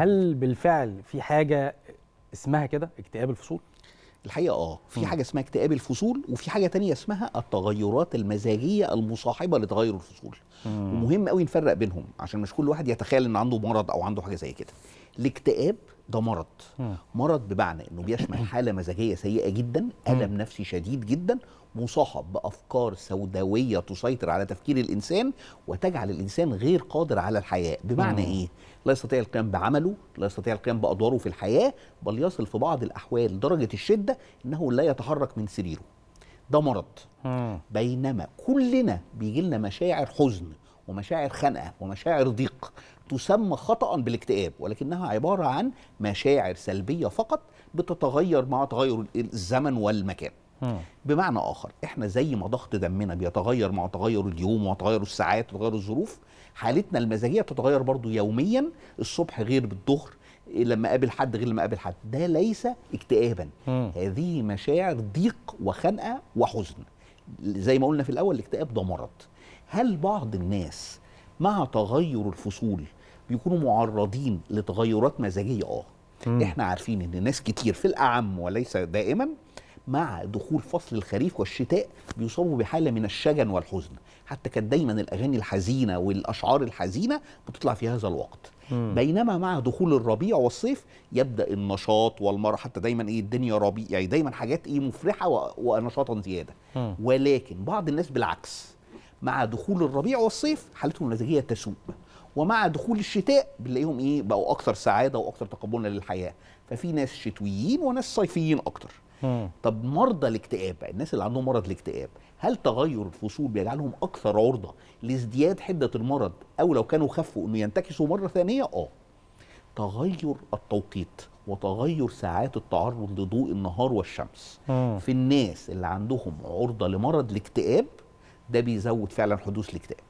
هل بالفعل في حاجه اسمها كده اكتئاب الفصول الحقيقه اه في حاجه اسمها اكتئاب الفصول وفي حاجه تانية اسمها التغيرات المزاجيه المصاحبه لتغير الفصول مم. ومهم قوي نفرق بينهم عشان مش كل واحد يتخيل ان عنده مرض او عنده حاجه زي كده الاكتئاب ده مرض مرض بمعنى انه بيشمل حاله مزاجيه سيئه جدا الم نفسي شديد جدا مصاحب بافكار سوداويه تسيطر على تفكير الانسان وتجعل الانسان غير قادر على الحياه بمعنى مم. ايه لا يستطيع القيام بعمله لا يستطيع القيام بادواره في الحياه بل يصل في بعض الاحوال درجه الشده انه لا يتحرك من سريره ده مرض مم. بينما كلنا بيجي لنا مشاعر حزن ومشاعر خنقه ومشاعر ضيق تسمى خطأ بالاكتئاب ولكنها عبارة عن مشاعر سلبية فقط بتتغير مع تغير الزمن والمكان بمعنى آخر إحنا زي ما ضغط دمنا بيتغير مع تغير اليوم وتغير الساعات وتغير الظروف حالتنا المزاجية بتتغير برضو يوميا الصبح غير بالظهر لما قابل حد غير لما قابل حد ده ليس اكتئابا هذه مشاعر ضيق وخنقة وحزن زي ما قلنا في الاول الاكتئاب ده مرض هل بعض الناس مع تغير الفصول بيكونوا معرضين لتغيرات مزاجيه اه احنا عارفين ان ناس كتير في الاعم وليس دائما مع دخول فصل الخريف والشتاء بيصابوا بحاله من الشجن والحزن حتى كانت دايما الاغاني الحزينه والاشعار الحزينه بتطلع في هذا الوقت مم. بينما مع دخول الربيع والصيف يبدا النشاط والمرح حتى دايما ايه الدنيا ربيع يعني دايما حاجات ايه مفرحه ونشاطا زياده مم. ولكن بعض الناس بالعكس مع دخول الربيع والصيف حالتهم المزاجيه تسوء ومع دخول الشتاء بنلاقيهم ايه بقوا اكثر سعاده واكثر تقبلا للحياه ففي ناس شتويين وناس صيفيين اكتر مم. طب مرضى الاكتئاب الناس اللي عندهم مرض الاكتئاب هل تغير الفصول بيجعلهم اكثر عرضه لازدياد حده المرض او لو كانوا خفوا انه ينتكسوا مره ثانيه اه تغير التوقيت وتغير ساعات التعرض لضوء النهار والشمس مم. في الناس اللي عندهم عرضه لمرض الاكتئاب ده بيزود فعلا حدوث الاكتئاب